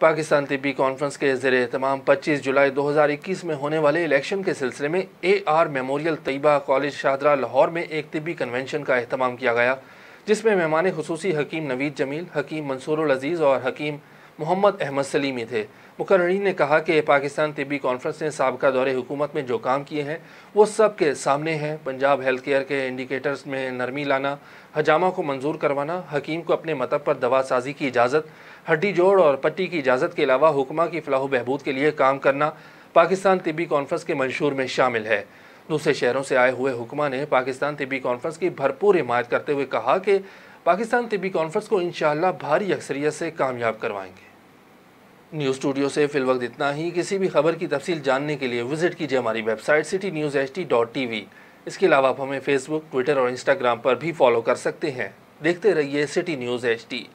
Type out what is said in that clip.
पाकिस्तान तबी कॉन्फ्रेंस के जेर तमाम 25 जुलाई 2021 में होने वाले इलेक्शन के सिलसिले में A R memorial Tayyaba college Shahdara Lahore में एक तबी कन्वेंशन का अहतमाम किया गया जिसमें मेहमान खसूसी हकीम नवीद जमील हकीम मंसूर अजीज़ और हकीम मोहम्मद अहमद सलीमी थे मुकर्रीन ने कहा कि पाकिस्तान तबी कॉन्फ्रेंस ने सबका दौरे हुकूमत में जो काम किए हैं वो सब के सामने हैं पंजाब हेल्थ केयर के इंडिकेटर्स में नरमी लाना हजामा को मंजूर करवाना हकीम को अपने मतब पर दवा साजी की इजाज़त हड्डी जोड़ और पट्टी की इजाज़त के अलावा हुक्मा की फलाह बहबूद के लिए काम करना पाकिस्तान तबी कॉन्फ्रेंस के मंशूर में शामिल है दूसरे शहरों से आए हुए हुक्मा ने पाकिस्तान तबी कॉन्फ्रेंस की भरपूर हिमायत करते हुए कहा कि पाकिस्तान तबी कॉन्फ्रेंस को इन भारी अक्सरीत से कामयाब करवाएंगे न्यूज़ स्टूडियो से फिल वक्त इतना ही किसी भी खबर की तफसील जानने के लिए विजिट कीजिए हमारी website city news H T dot T V इसके अलावा आप हमें फेसबुक ट्विटर और इंस्टाग्राम पर भी फॉलो कर सकते हैं देखते रहिए सिटी न्यूज़ एच टी